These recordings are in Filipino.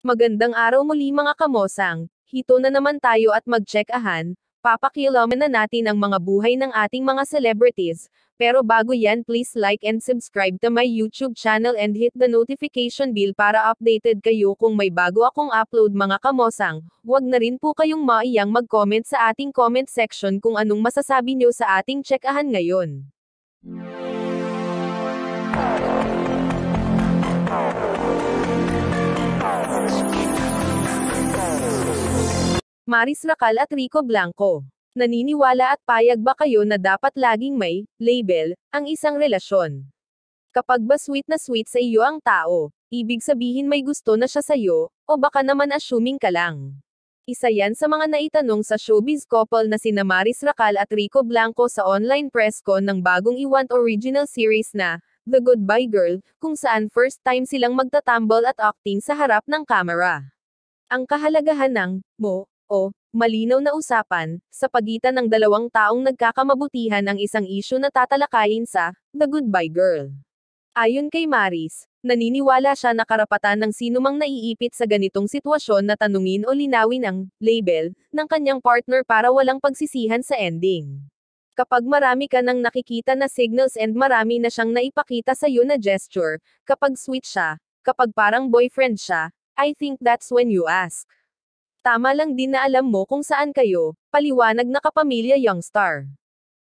Magandang araw muli mga kamosang, hito na naman tayo at mag checkahan ahan, na natin ang mga buhay ng ating mga celebrities, pero bago yan please like and subscribe to my YouTube channel and hit the notification bell para updated kayo kung may bago akong upload mga kamosang, huwag na rin po kayong maiyang mag-comment sa ating comment section kung anong masasabi nyo sa ating checkahan ngayon. Maris Racal at Rico Blanco. Naniniwala at payag ba kayo na dapat laging may label ang isang relasyon? Kapag ba sweet na sweet sa iyo ang tao, ibig sabihin may gusto na siya sa'yo, o baka naman assuming ka lang. Isa yan sa mga naitanong sa showbiz couple na sina Maris Racal at Rico Blanco sa online press con ng bagong Iwant original series na The Goodbye Girl, kung saan first time silang magtatambol at acting sa harap ng kamera. Ang kahalagahan ng mo o malinaw na usapan sa pagitan ng dalawang taong nagkakamabutihan ang isang isyu na tatalakayin sa The Goodbye Girl. Ayon kay Maris, naniniwala siya na karapatan ng sinumang naiipit sa ganitong sitwasyon na tanungin o linawin ang label ng kanyang partner para walang pagsisihan sa ending. Kapag marami ka nang nakikita na signals and marami na siyang naipakita sa iyo na gesture, kapag sweet siya, kapag parang boyfriend siya, I think that's when you ask. Tama lang din na alam mo kung saan kayo, paliwanag na kapamilya Youngstar.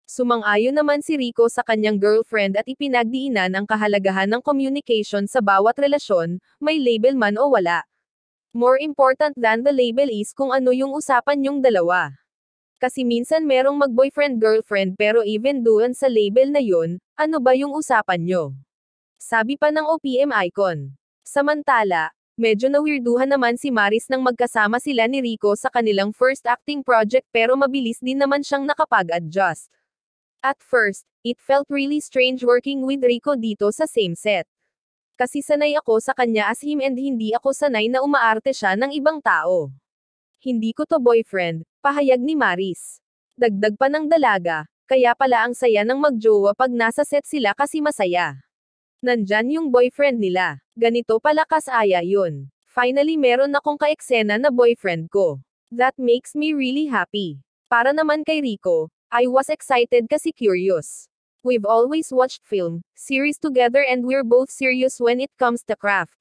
Sumang-ayon naman si Rico sa kanyang girlfriend at ipinagdiinan ang kahalagahan ng communication sa bawat relasyon, may label man o wala. More important than the label is kung ano yung usapan yung dalawa. Kasi minsan merong mag-boyfriend-girlfriend pero even doon sa label na yun, ano ba yung usapan nyo? Sabi pa ng OPM icon. Samantala, Medyo nawirduhan naman si Maris nang magkasama sila ni Rico sa kanilang first acting project pero mabilis din naman siyang nakapag-adjust. At first, it felt really strange working with Rico dito sa same set. Kasi sanay ako sa kanya as him and hindi ako sanay na umaarte siya ng ibang tao. Hindi ko to boyfriend, pahayag ni Maris. Dagdag pa ng dalaga, kaya pala ang saya ng magjowa pag nasa set sila kasi masaya. Nandyan yung boyfriend nila. Ganito palakas kasaya yun. Finally meron akong kaeksena na boyfriend ko. That makes me really happy. Para naman kay Rico, I was excited kasi curious. We've always watched film, series together and we're both serious when it comes to craft.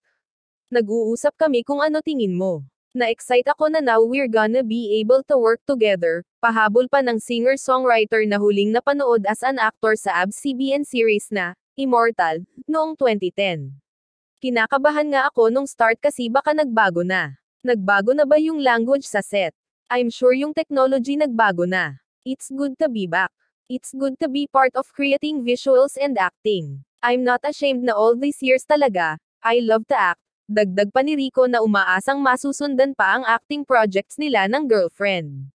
Nag-uusap kami kung ano tingin mo. Na-excite ako na now we're gonna be able to work together, pahabol pa ng singer-songwriter na huling napanood as an actor sa ABS-CBN series na, Immortal, noong 2010. Kinakabahan nga ako nung start kasi baka nagbago na. Nagbago na ba yung language sa set? I'm sure yung technology nagbago na. It's good to be back. It's good to be part of creating visuals and acting. I'm not ashamed na all these years talaga, I love to act. Dagdag pa ni Rico na umaasang masusundan pa ang acting projects nila ng girlfriend.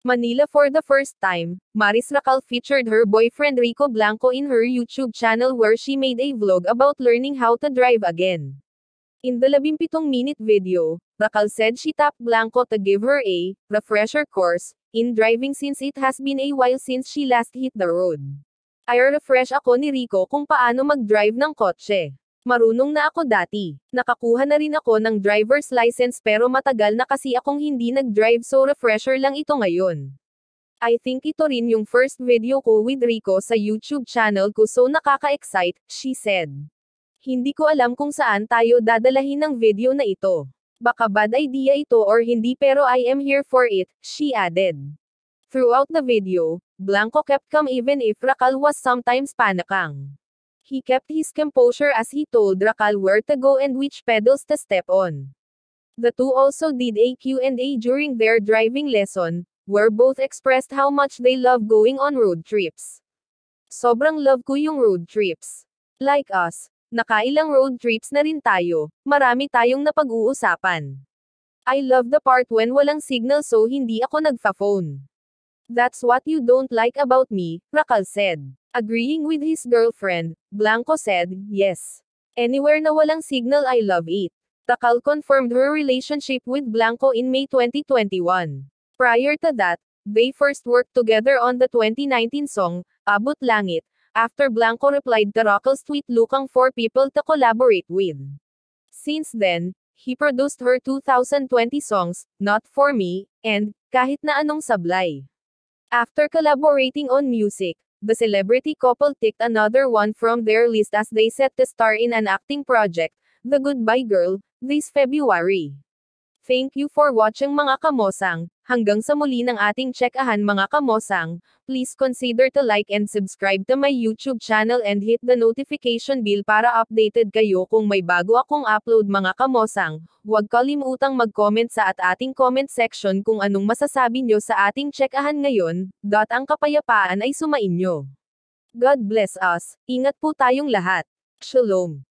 Manila for the first time, Maris Racal featured her boyfriend Rico Blanco in her YouTube channel where she made a vlog about learning how to drive again. In the 17-minute video, Racal said she tapped Blanco to give her a refresher course in driving since it has been a while since she last hit the road. I refresh ako ni Rico kung paano mag-drive ng kotse. Marunong na ako dati. Nakakuha na rin ako ng driver's license pero matagal na kasi akong hindi nag-drive so refresher lang ito ngayon. I think ito rin yung first video ko with Rico sa YouTube channel ko so nakaka-excite, she said. Hindi ko alam kung saan tayo dadalahin ng video na ito. Baka bad idea ito or hindi pero I am here for it, she added. Throughout the video, Blanco kept calm even if Rakal was sometimes panakang. He kept his composure as he told Rakal where to go and which pedals to step on. The two also did a Q&A during their driving lesson, where both expressed how much they love going on road trips. Sobrang love ko yung road trips. Like us, nakailang road trips na rin tayo, marami tayong napag-uusapan. I love the part when walang signal so hindi ako nagfa-phone. That's what you don't like about me, Rakal said. Agreeing with his girlfriend, Blanco said, yes. Anywhere na walang signal I love it. Takal confirmed her relationship with Blanco in May 2021. Prior to that, they first worked together on the 2019 song, Abot Langit, after Blanco replied to Rockel's tweet looking for people to collaborate with. Since then, he produced her 2020 songs, Not For Me, and Kahit Na Anong Sablay. After collaborating on music, The celebrity couple ticked another one from their list as they set to star in an acting project, The Goodbye Girl, this February. Thank you for watching mga kamosang. Hanggang sa muli ng ating checkahan mga kamosang, please consider to like and subscribe to my YouTube channel and hit the notification bell para updated kayo kung may bago akong upload mga kamosang. Huwag kalimutang mag-comment sa at ating comment section kung anong masasabi nyo sa ating checkahan ngayon, dot ang kapayapaan ay sumainyo. God bless us, ingat po tayong lahat. Shalom.